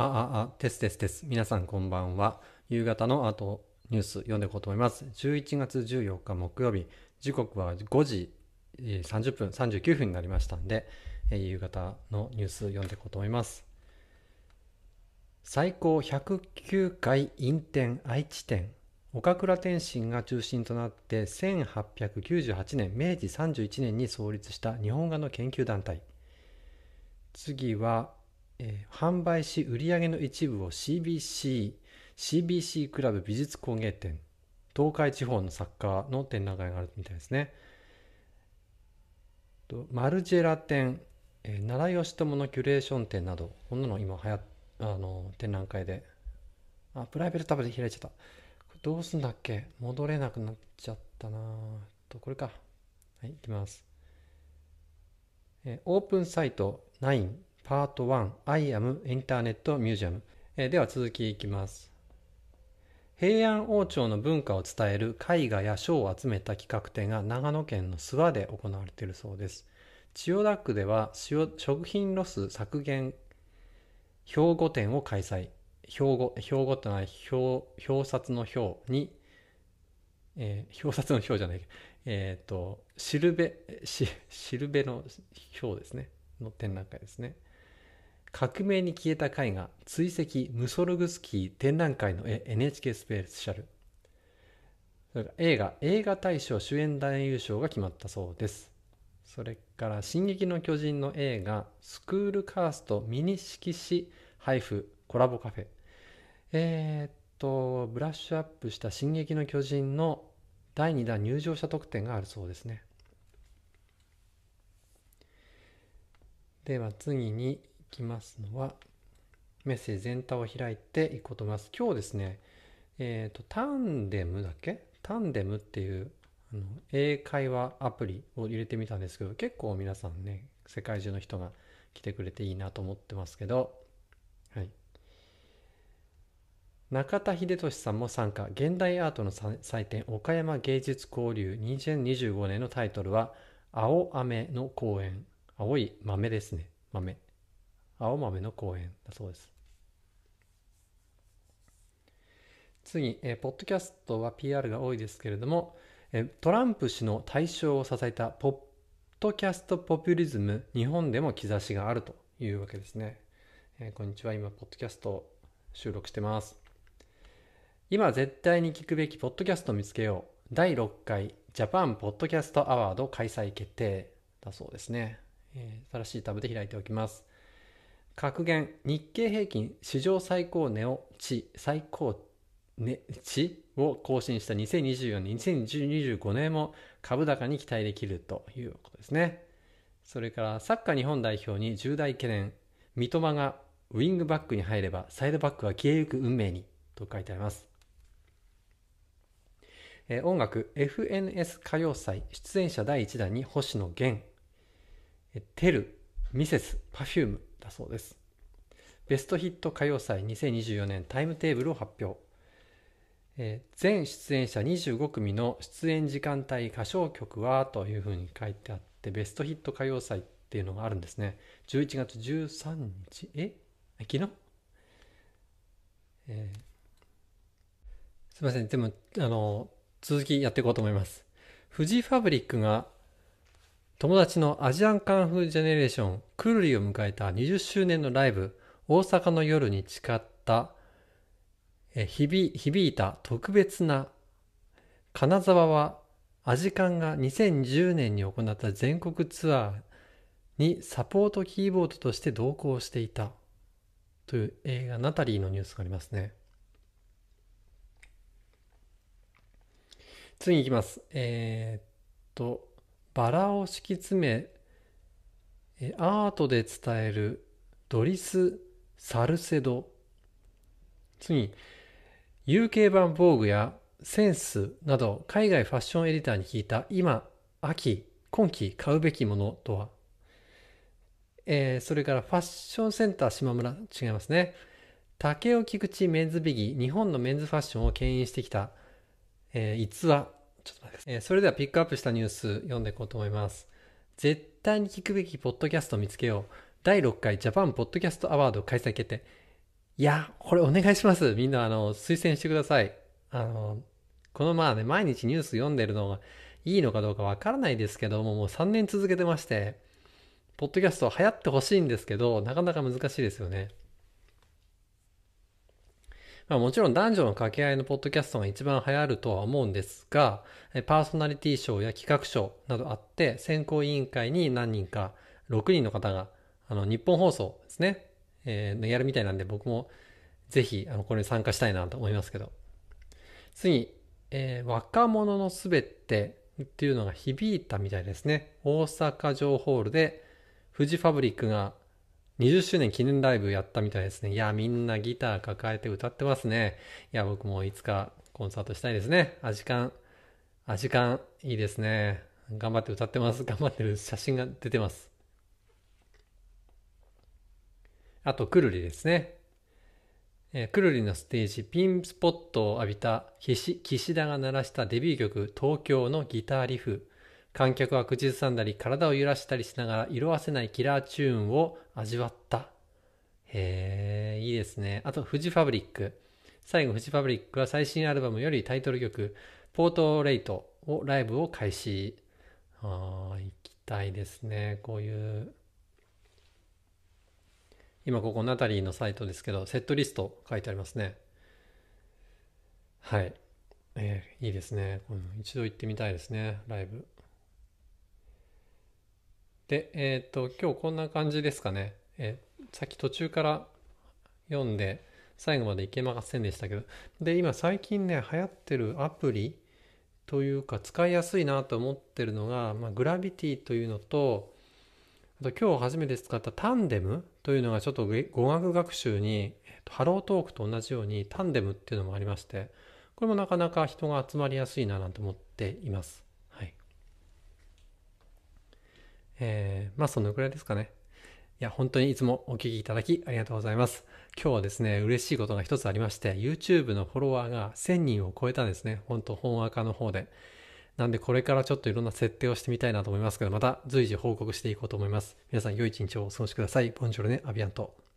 あああ、ですですです。皆さんこんばんは。夕方の後ニュース読んでいこうと思います。11月14日木曜日、時刻は5時30分、39分になりましたんで、夕方のニュース読んでいこうと思います。最高109回引店愛知店岡倉天心が中心となって1898年明治31年に創立した日本画の研究団体次はえー、販売し売上の一部を CBC、CBC クラブ美術工芸展、東海地方の作家の展覧会があるみたいですね。とマルジェラ展、えー、奈良義朝のキュレーション展など、こんなの今はやあの展覧会で。あ、プライベートタブで開いちゃった。どうすんだっけ戻れなくなっちゃったなと、これか。はい、行きます。えー、オープンサイト9パート1 I am Internet Museum では続きいきます平安王朝の文化を伝える絵画や書を集めた企画展が長野県の諏訪で行われているそうです千代田区では食品ロス削減兵庫展を開催兵庫兵庫というのは表表札の表に、えー、表札の表じゃないえっ、ー、としるべししるべの表ですねの展覧会ですね革命に消えた絵画追跡ムソルグスキー展覧会の絵 NHK スペシャルそれから映画映画大賞主演男優賞が決まったそうですそれから「進撃の巨人」の映画「スクールカーストミニ色紙配布コラボカフェ」えー、っとブラッシュアップした「進撃の巨人」の第2弾入場者特典があるそうですねでは次に、きますのは、メッセージ全体を開いていこうと思います。今日ですね、えっ、ー、と、タンデムだっけタンデムっていうあの英会話アプリを入れてみたんですけど、結構皆さんね、世界中の人が来てくれていいなと思ってますけど、はい。中田秀俊さんも参加。現代アートの祭典、岡山芸術交流2025年のタイトルは、青雨の公演青い豆ですね。豆。青豆の公園だそうです。次、えー、ポッドキャストは PR が多いですけれども、えー、トランプ氏の対象を支えたポッドキャストポピュリズム、日本でも兆しがあるというわけですね。えー、こんにちは、今、ポッドキャスト収録してます。今、絶対に聞くべきポッドキャストを見つけよう。第6回ジャパンポッドキャストアワード開催決定だそうですね。えー、新しいタブで開いておきます。格言日経平均史上最高値を値最高値値を更新した2024年2025年も株高に期待できるということですねそれからサッカー日本代表に重大懸念三笘がウイングバックに入ればサイドバックは消えゆく運命にと書いてありますえ音楽 FNS 歌謡祭出演者第1弾に星野源テルミセスパフュームだそうです。ベストヒット歌謡祭2024年タイムテーブルを発表。えー、全出演者25組の出演時間帯歌唱曲はというふうに書いてあってベストヒット歌謡祭っていうのがあるんですね11月13日え昨日、えー、すいませんでもあの続きやっていこうと思いますフジファブリックが友達のアジアンカンフージェネレーションクルリを迎えた20周年のライブ大阪の夜に誓ったえ響いた特別な金沢はアジカンが2010年に行った全国ツアーにサポートキーボードとして同行していたという映画ナタリーのニュースがありますね次いきますえー、っとバラを敷き詰めアートで伝えるドリス・サルセド次に UK 版防具やセンスなど海外ファッションエディターに聞いた今秋今季買うべきものとは、えー、それからファッションセンター島村違いますね竹尾菊池メンズビギ日本のメンズファッションを牽引してきた、えー、逸話ちょっと待ってえー、それではピックアップしたニュース読んでいこうと思います。絶対に聞くべきポッドキャスト見つけよう。第6回ジャパンポッドキャストアワード開催決定。いや、これお願いします。みんな、あの、推薦してください。あの、このまあね、毎日ニュース読んでるのがいいのかどうかわからないですけども、もう3年続けてまして、ポッドキャスト流行ってほしいんですけど、なかなか難しいですよね。まあ、もちろん男女の掛け合いのポッドキャストが一番流行るとは思うんですが、パーソナリティ賞や企画賞などあって、選考委員会に何人か、6人の方が、あの、日本放送ですね、えー、やるみたいなんで、僕もぜひ、あの、これに参加したいなと思いますけど。次、えー、若者のすべてっていうのが響いたみたいですね。大阪城ホールで、フジファブリックが20周年記念ライブやったみたいですね。いや、みんなギター抱えて歌ってますね。いや、僕もいつかコンサートしたいですね。味ジ味ン、いいですね。頑張って歌ってます。頑張ってる写真が出てます。あと、くるりですね。えー、くるりのステージ、ピンスポットを浴びた岸田が鳴らしたデビュー曲、東京のギターリフ。観客は口ずさんだり体を揺らしたりしながら色あせないキラーチューンを味わった。へえ、いいですね。あと、フジファブリック。最後、フジファブリックは最新アルバムよりタイトル曲、ポートレイトをライブを開始。ああ、行きたいですね。こういう。今、ここ、ナタリーのサイトですけど、セットリスト書いてありますね。はい。えー、いいですね。一度行ってみたいですね、ライブ。で、えっ、と、今日こんな感じですかね。えー、さっき途中から読んで、最後までいけませんでしたけど。で、今最近ね、流行ってるアプリというか、使いやすいなと思ってるのが、まあ、グラビティというのと、あと今日初めて使ったタンデムというのがちょっと語学学習に、えーと、ハロートークと同じようにタンデムっていうのもありまして、これもなかなか人が集まりやすいななんて思っています。えー、まあそのくらいですかね。いや、本当にいつもお聞きいただきありがとうございます。今日はですね、嬉しいことが一つありまして、YouTube のフォロワーが1000人を超えたんですね。ほんと、本アカの方で。なんでこれからちょっといろんな設定をしてみたいなと思いますけど、また随時報告していこうと思います。皆さん良い一日をお過ごしください。ボンジョルネ、アビアント。